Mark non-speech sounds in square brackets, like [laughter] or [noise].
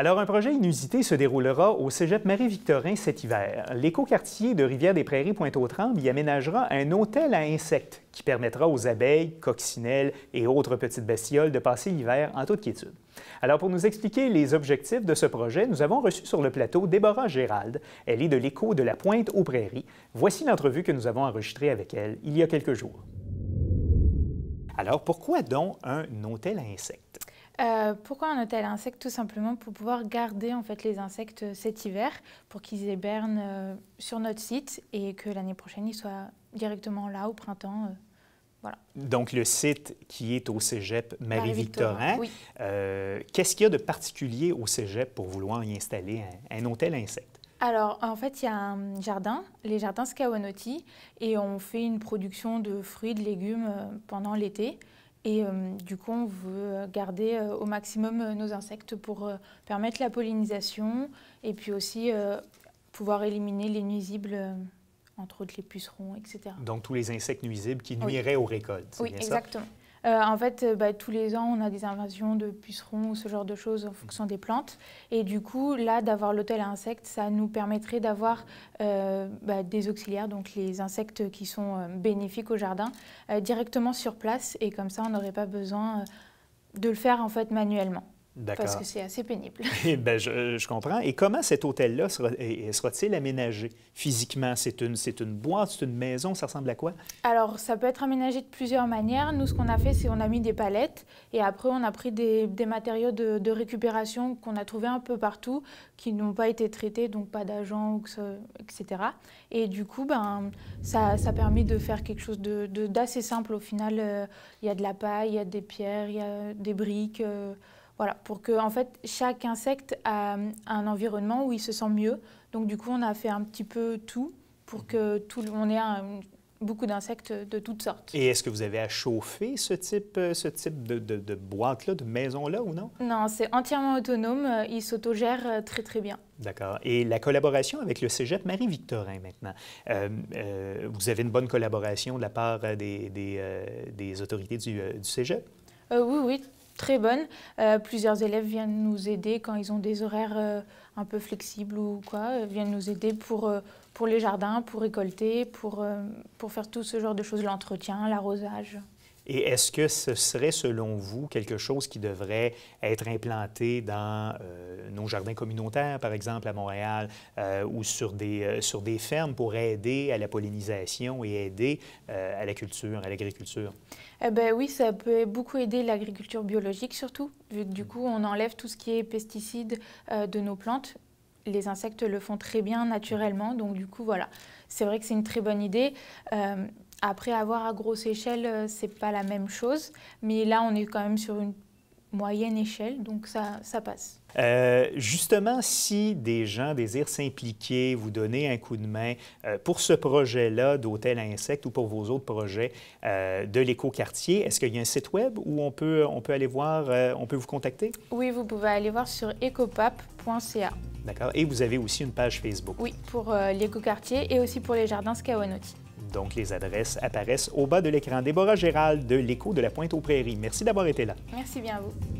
Alors, un projet inusité se déroulera au cégep Marie-Victorin cet hiver. L'écoquartier de Rivière-des-Prairies Pointe-aux-Trembles y aménagera un hôtel à insectes qui permettra aux abeilles, coccinelles et autres petites bestioles de passer l'hiver en toute quiétude. Alors, pour nous expliquer les objectifs de ce projet, nous avons reçu sur le plateau Déborah Gérald. Elle est de l'écho de la Pointe aux Prairies. Voici l'entrevue que nous avons enregistrée avec elle il y a quelques jours. Alors, pourquoi donc un hôtel à insectes? Euh, pourquoi un hôtel insecte insectes Tout simplement pour pouvoir garder en fait les insectes euh, cet hiver, pour qu'ils hibernent euh, sur notre site et que l'année prochaine ils soient directement là au printemps. voilà. Donc le site qui est au Cégep Marie-Victorin, qu'est-ce qu'il y a de particulier au Cégep pour vouloir y installer un, hôtel insecte alors, en fait, il y a un jardin, les jardins Skawanoti, et on fait une production de fruits, de légumes pendant l'été. Et euh, du coup, on veut euh, garder euh, au maximum nos insectes pour permettre la pollinisation et puis aussi pouvoir éliminer les nuisibles, entre autres les pucerons, etc. Donc tous les insectes nuisibles qui nuiraient aux récoltes. Oui, bien exactement. Euh, en fait, euh, bah, tous les ans, on a des invasions de pucerons ou ce genre de choses en fonction des plantes. Et du coup, là, d'avoir l'hôtel à insectes, ça nous permettrait d'avoir euh, bah, des auxiliaires, donc les insectes qui sont bénéfiques au jardin, directement sur place. Et comme ça, on n'aurait pas besoin de le faire en fait manuellement. Parce que c'est assez pénible. [laughs] Eh ben, je, comprends. Et comment cet hôtel-là sera-t-il aménagé physiquement? C'est une, une boîte, c'est une maison, ça ressemble à quoi? Alors, ça peut être aménagé de plusieurs manières. Nous, ce qu'on a fait, c'est on a mis des palettes et après, on a pris des, matériaux de, récupération qu'on a trouvés un peu partout, qui n'ont pas été traités, donc pas d'agents, etc. Et du coup, ben, ça, ça permis de faire quelque chose d'assez de, d'assez simple. Au final, euh, il y a de la paille, il y a des pierres, il y a des briques. Euh, voilà, pour que en fait chaque insecte a euh, un environnement où il se sent mieux. Donc du coup, on a fait un petit peu tout pour que tout on ait beaucoup d'insectes de toutes sortes. Et est-ce que vous avez à chauffer ce type, euh, ce type de, boîte-là, de maison-là ou non? Non, c'est entièrement autonome. Euh, il s'autogère très, très bien. D'accord. Et la collaboration avec le cégep Marie-Victorin maintenant. vous avez une bonne collaboration de la part des, autorités du, du cégep? oui, oui, très bonne. Euh, plusieurs élèves viennent nous aider quand ils ont des horaires euh, un peu flexibles ou quoi, euh, viennent nous aider pour, les jardins, pour récolter, pour faire tout ce genre de choses, l'entretien, l'arrosage. Et est-ce que ce serait, selon vous, quelque chose qui devrait être implanté dans euh, nos jardins communautaires, par exemple, à Montréal, euh, ou sur des, euh, sur des fermes pour aider à la pollinisation et aider à la culture, à l'agriculture? Eh ben oui, ça peut beaucoup aider l'agriculture biologique, surtout. Du mm. coup, on enlève tout ce qui est pesticides de nos plantes les insectes le font très bien naturellement. Donc du coup, voilà, c'est vrai que c'est une très bonne idée. Après, avoir à grosse échelle, euh, c'est pas la même chose. Mais là, on est quand même sur une moyenne échelle, donc ça, ça passe. Euh, justement, si des gens désirent s'impliquer, vous donner un coup de main euh, pour ce projet-là d'hôtel à insectes ou pour vos autres projets euh, de quartier, est-ce qu'il y a un site web où on peut, on peut aller voir, on peut vous contacter? Oui, vous pouvez aller voir sur ecopap.ca. D'accord. Et vous avez aussi une page Facebook. Oui, pour quartier et aussi pour les jardins Skawanoti. Donc, les adresses apparaissent au bas de l'écran. Déborah Gérald de l'Écho de la Pointe aux Prairies. Merci d'avoir été là. Merci bien à vous.